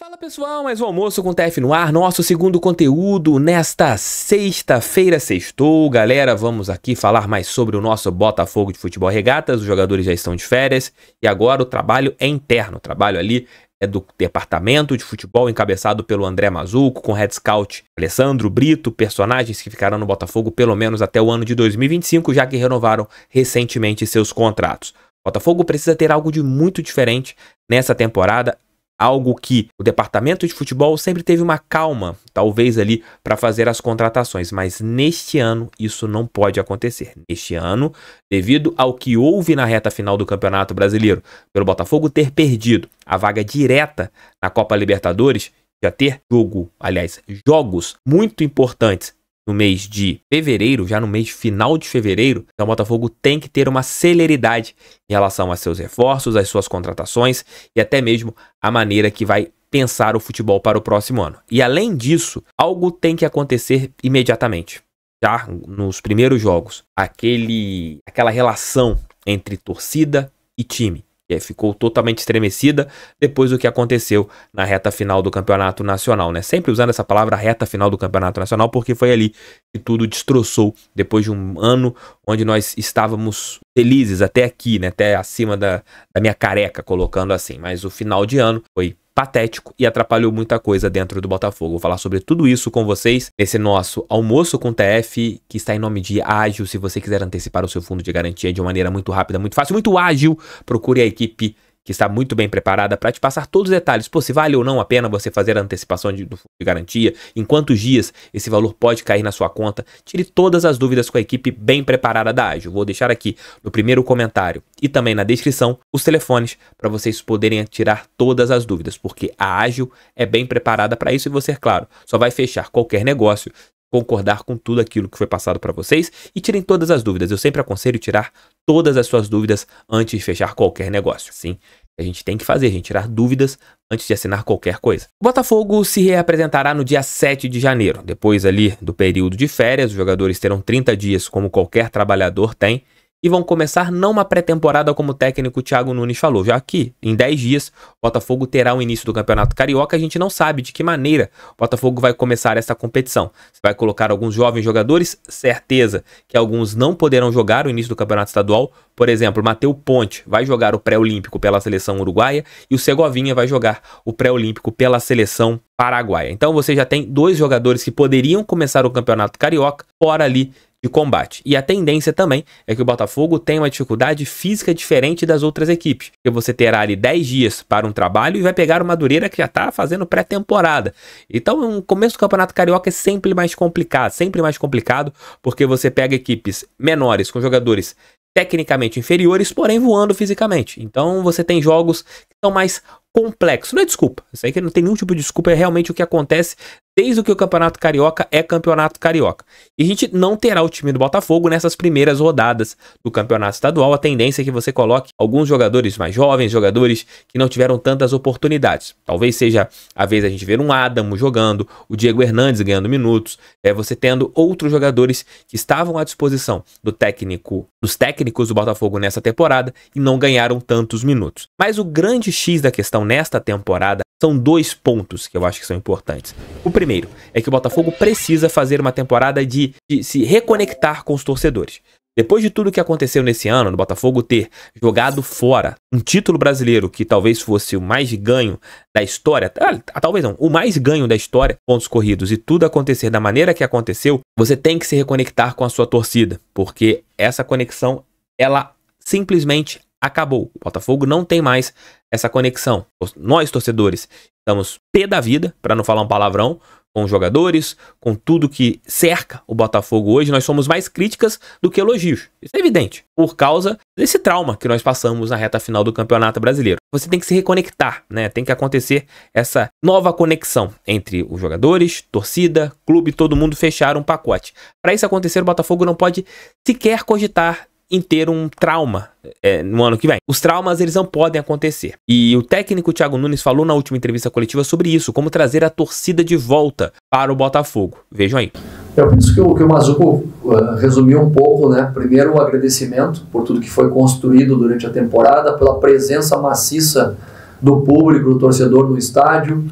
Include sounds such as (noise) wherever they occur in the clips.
Fala pessoal, mais um almoço com TF no ar, nosso segundo conteúdo nesta sexta-feira, sextou. Galera, vamos aqui falar mais sobre o nosso Botafogo de Futebol Regatas. Os jogadores já estão de férias e agora o trabalho é interno. O trabalho ali é do departamento de futebol encabeçado pelo André Mazuco, com head scout Alessandro Brito, personagens que ficarão no Botafogo pelo menos até o ano de 2025, já que renovaram recentemente seus contratos. Botafogo precisa ter algo de muito diferente nessa temporada algo que o departamento de futebol sempre teve uma calma, talvez ali para fazer as contratações, mas neste ano isso não pode acontecer. Neste ano, devido ao que houve na reta final do Campeonato Brasileiro, pelo Botafogo ter perdido a vaga direta na Copa Libertadores, já ter jogo, aliás, jogos muito importantes no mês de fevereiro, já no mês final de fevereiro, então o Botafogo tem que ter uma celeridade em relação a seus reforços, às suas contratações e até mesmo a maneira que vai pensar o futebol para o próximo ano. E além disso, algo tem que acontecer imediatamente. Já nos primeiros jogos, aquele aquela relação entre torcida e time e aí ficou totalmente estremecida depois do que aconteceu na reta final do Campeonato Nacional, né? Sempre usando essa palavra reta final do Campeonato Nacional, porque foi ali que tudo destroçou depois de um ano onde nós estávamos felizes até aqui, né? Até acima da, da minha careca, colocando assim. Mas o final de ano foi patético e atrapalhou muita coisa dentro do Botafogo. Vou falar sobre tudo isso com vocês nesse nosso almoço com TF, que está em nome de Ágil. Se você quiser antecipar o seu fundo de garantia de uma maneira muito rápida, muito fácil, muito ágil, procure a equipe que está muito bem preparada para te passar todos os detalhes. Pô, se vale ou não a pena você fazer a antecipação de, de garantia, em quantos dias esse valor pode cair na sua conta. Tire todas as dúvidas com a equipe bem preparada da Ágil. Vou deixar aqui no primeiro comentário e também na descrição os telefones para vocês poderem tirar todas as dúvidas, porque a Ágil é bem preparada para isso e você, é claro, só vai fechar qualquer negócio concordar com tudo aquilo que foi passado para vocês e tirem todas as dúvidas. Eu sempre aconselho tirar todas as suas dúvidas antes de fechar qualquer negócio. Sim, a gente tem que fazer, gente, tirar dúvidas antes de assinar qualquer coisa. O Botafogo se reapresentará no dia 7 de janeiro. Depois ali do período de férias, os jogadores terão 30 dias como qualquer trabalhador tem e vão começar não uma pré-temporada como o técnico Thiago Nunes falou, já que em 10 dias o Botafogo terá o início do Campeonato Carioca, a gente não sabe de que maneira o Botafogo vai começar essa competição. Se vai colocar alguns jovens jogadores, certeza que alguns não poderão jogar o início do Campeonato Estadual, por exemplo, Mateu Ponte vai jogar o pré-olímpico pela seleção uruguaia e o Segovinha vai jogar o pré-olímpico pela seleção paraguaia. Então você já tem dois jogadores que poderiam começar o Campeonato Carioca fora ali de combate. E a tendência também é que o Botafogo tenha uma dificuldade física diferente das outras equipes, porque você terá ali 10 dias para um trabalho e vai pegar uma Madureira que já está fazendo pré-temporada. Então, o começo do Campeonato Carioca é sempre mais complicado, sempre mais complicado, porque você pega equipes menores com jogadores tecnicamente inferiores, porém voando fisicamente. Então, você tem jogos que são mais complexos. Não é desculpa. Isso aí que não tem nenhum tipo de desculpa, é realmente o que acontece desde que o Campeonato Carioca é Campeonato Carioca. E a gente não terá o time do Botafogo nessas primeiras rodadas do Campeonato Estadual. A tendência é que você coloque alguns jogadores mais jovens, jogadores que não tiveram tantas oportunidades. Talvez seja a vez a gente ver um Adamo jogando, o Diego Hernandes ganhando minutos, é você tendo outros jogadores que estavam à disposição do técnico, dos técnicos do Botafogo nessa temporada e não ganharam tantos minutos. Mas o grande X da questão nesta temporada são dois pontos que eu acho que são importantes. O primeiro primeiro é que o Botafogo precisa fazer uma temporada de, de se reconectar com os torcedores. Depois de tudo que aconteceu nesse ano, no Botafogo ter jogado fora um título brasileiro que talvez fosse o mais ganho da história, ah, talvez não, o mais ganho da história, pontos corridos, e tudo acontecer da maneira que aconteceu, você tem que se reconectar com a sua torcida, porque essa conexão, ela simplesmente acabou. O Botafogo não tem mais essa conexão. Nós, torcedores, estamos pé da vida, para não falar um palavrão, com os jogadores, com tudo que cerca o Botafogo hoje, nós somos mais críticas do que elogios. Isso é evidente, por causa desse trauma que nós passamos na reta final do Campeonato Brasileiro. Você tem que se reconectar, né? Tem que acontecer essa nova conexão entre os jogadores, torcida, clube, todo mundo fechar um pacote. Para isso acontecer, o Botafogo não pode sequer cogitar em ter um trauma é, no ano que vem. Os traumas, eles não podem acontecer. E o técnico Thiago Nunes falou na última entrevista coletiva sobre isso, como trazer a torcida de volta para o Botafogo. Vejam aí. Eu penso que o, que o Mazuco uh, resumiu um pouco, né? Primeiro, o agradecimento por tudo que foi construído durante a temporada, pela presença maciça do público, do torcedor no estádio.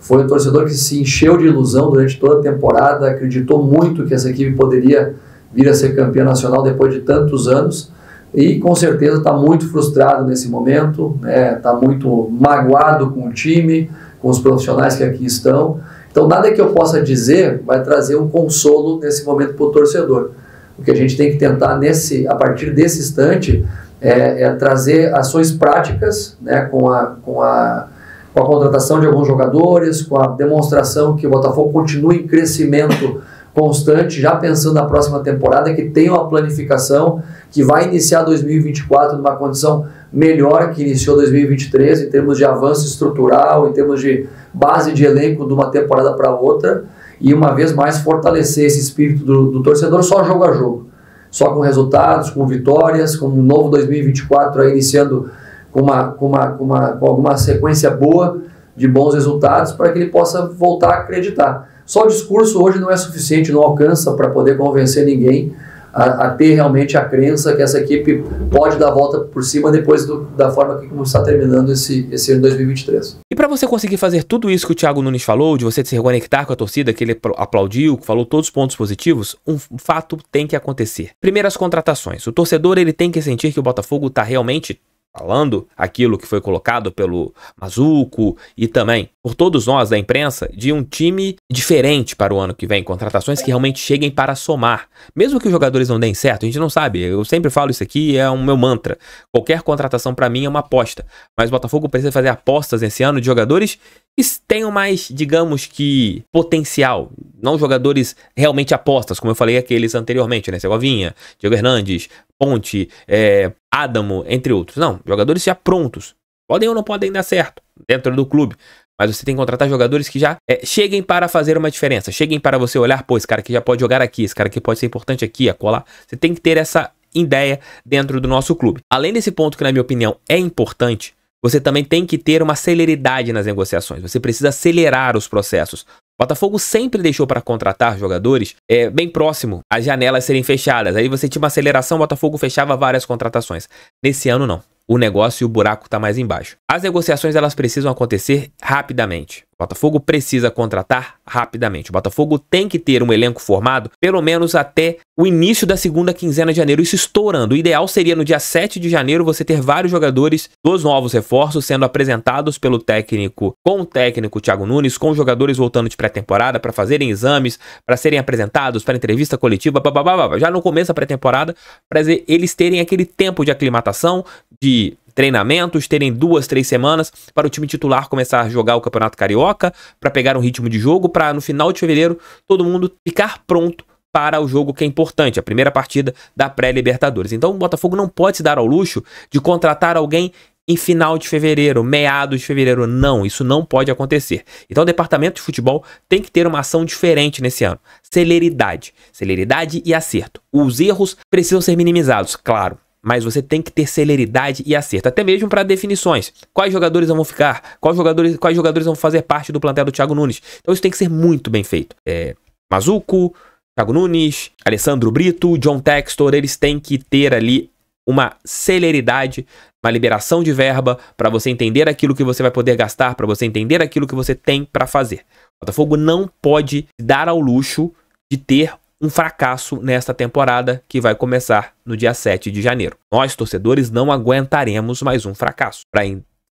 Foi um torcedor que se encheu de ilusão durante toda a temporada, acreditou muito que essa equipe poderia vir a ser campeã nacional depois de tantos anos e com certeza está muito frustrado nesse momento, está né? Tá muito magoado com o time, com os profissionais que aqui estão. Então, nada que eu possa dizer vai trazer um consolo nesse momento para o torcedor. O que a gente tem que tentar nesse, a partir desse instante é, é trazer ações práticas né? com, a, com, a, com a contratação de alguns jogadores, com a demonstração que o Botafogo continua em crescimento constante, já pensando na próxima temporada, que tem uma planificação que vai iniciar 2024 numa condição melhor que iniciou 2023, em termos de avanço estrutural, em termos de base de elenco de uma temporada para outra, e uma vez mais fortalecer esse espírito do, do torcedor só jogo a jogo, só com resultados, com vitórias, com um novo 2024 aí iniciando com, uma, com, uma, com, uma, com alguma sequência boa de bons resultados para que ele possa voltar a acreditar. Só o discurso hoje não é suficiente, não alcança para poder convencer ninguém a, a, ter realmente a crença que essa equipe pode dar a volta por cima depois do, da forma que está terminando esse, esse ano 2023. E para você conseguir fazer tudo isso que o Thiago Nunes falou, de você se reconectar com a torcida, que ele aplaudiu, que falou todos os pontos positivos, um fato tem que acontecer. Primeiro, as contratações. O torcedor ele tem que sentir que o Botafogo está realmente falando aquilo que foi colocado pelo Mazuco e também por todos nós da imprensa de um time diferente para o ano que vem, contratações que realmente cheguem para somar. Mesmo que os jogadores não deem certo, a gente não sabe. Eu sempre falo isso aqui, é um meu mantra. Qualquer contratação para mim é uma aposta, mas o Botafogo precisa fazer apostas nesse ano de jogadores que tenham mais, digamos que, potencial. Não jogadores realmente apostas, como eu falei aqueles anteriormente, né? Segovinha, Diego Hernandes, Ponte, é, Adamo, entre outros. Não, jogadores já prontos. Podem ou não podem dar certo dentro do clube. Mas você tem que contratar jogadores que já é, cheguem para fazer uma diferença. Cheguem para você olhar, pô, esse cara que já pode jogar aqui, esse cara que pode ser importante aqui, acolá. Você tem que ter essa ideia dentro do nosso clube. Além desse ponto que, na minha opinião, é importante, você também tem que ter uma celeridade nas negociações. Você precisa acelerar os processos. O Botafogo sempre deixou para contratar jogadores é, bem próximo às janelas serem fechadas. Aí você tinha uma aceleração, o Botafogo fechava várias contratações. Nesse ano, não. O negócio e o buraco está mais embaixo. As negociações elas precisam acontecer rapidamente. Botafogo precisa contratar rapidamente. O Botafogo tem que ter um elenco formado pelo menos até o início da segunda quinzena de janeiro, isso estourando. O ideal seria no dia 7 de janeiro você ter vários jogadores dos novos reforços sendo apresentados pelo técnico, com o técnico Thiago Nunes, com os jogadores voltando de pré-temporada para fazerem exames, para serem apresentados para entrevista coletiva, babá, já no começo da pré-temporada, para eles terem aquele tempo de aclimatação, de treinamentos, terem duas, três semanas para o time titular começar a jogar o Campeonato Carioca, para pegar um ritmo de jogo, para no final de fevereiro todo mundo ficar pronto para o jogo que é importante, a primeira partida da pré-Libertadores. Então o Botafogo não pode se dar ao luxo de contratar alguém em final de fevereiro, meados de fevereiro. Não, isso não pode acontecer. Então o departamento de futebol tem que ter uma ação diferente nesse ano. Celeridade. Celeridade e acerto. Os erros precisam ser minimizados, claro mas você tem que ter celeridade e acerto, até mesmo para definições. Quais jogadores vão ficar? Quais jogadores, quais jogadores vão fazer parte do plantel do Thiago Nunes? Então isso tem que ser muito bem feito. É, Mazuco, Thiago Nunes, Alessandro Brito, John Textor, eles têm que ter ali uma celeridade, uma liberação de verba para você entender aquilo que você vai poder gastar, para você entender aquilo que você tem para fazer. O Botafogo não pode dar ao luxo de ter um fracasso nesta temporada que vai começar no dia 7 de janeiro. Nós, torcedores, não aguentaremos mais um fracasso. Para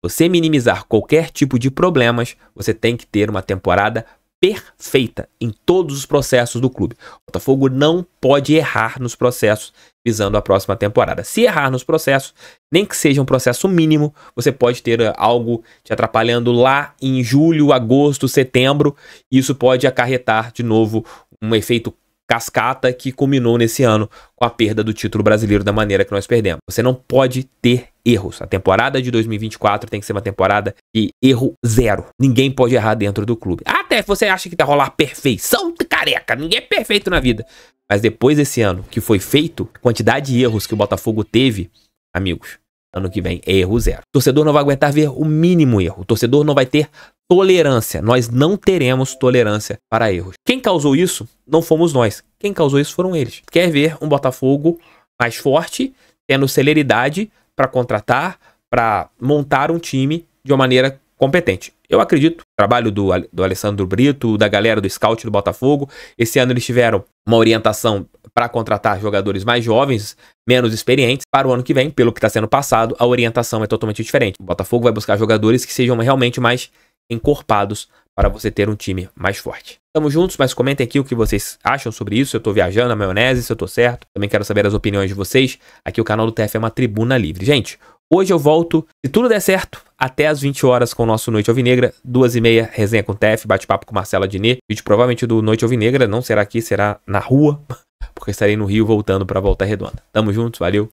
você minimizar qualquer tipo de problemas, você tem que ter uma temporada perfeita em todos os processos do clube. O Botafogo não pode errar nos processos visando a próxima temporada. Se errar nos processos, nem que seja um processo mínimo, você pode ter eh, algo te atrapalhando lá em julho, agosto, setembro, e isso pode acarretar de novo um efeito cascata que culminou nesse ano com a perda do título brasileiro da maneira que nós perdemos. Você não pode ter erros. A temporada de 2024 tem que ser uma temporada de erro zero. Ninguém pode errar dentro do clube. Até você acha que tá rolar perfeição, careca. Ninguém é perfeito na vida. Mas depois desse ano que foi feito, a quantidade de erros que o Botafogo teve, amigos, ano que vem é erro zero. O torcedor não vai aguentar ver o mínimo erro. O torcedor não vai ter tolerância. Nós não teremos tolerância para erros. Quem causou isso não fomos nós. Quem causou isso foram eles. Quer ver um Botafogo mais forte, tendo celeridade para contratar, para montar um time de uma maneira competente. Eu acredito. trabalho do, do Alessandro Brito, da galera do scout do Botafogo. Esse ano eles tiveram uma orientação para contratar jogadores mais jovens, menos experientes. Para o ano que vem, pelo que está sendo passado, a orientação é totalmente diferente. O Botafogo vai buscar jogadores que sejam realmente mais encorpados para você ter um time mais forte. Tamo juntos, mas comentem aqui o que vocês acham sobre isso, se eu tô viajando a maionese, se eu tô certo. Também quero saber as opiniões de vocês. Aqui o canal do TF é uma tribuna livre. Gente, hoje eu volto, se tudo der certo, até as 20 horas com o nosso Noite Alvinegra, duas e meia, resenha com o TF, bate-papo com Marcela Diné, vídeo provavelmente do Noite Alvinegra, não será aqui, será na rua, (laughs) porque estarei no Rio voltando para Volta Redonda. Tamo juntos, valeu!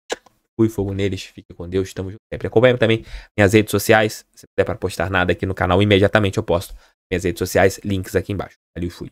Fui fogo neles, fique com Deus, estamos sempre. Acompanhe também minhas redes sociais. Se der para postar nada aqui no canal, imediatamente eu posto minhas redes sociais, links aqui embaixo. Valeu, fui.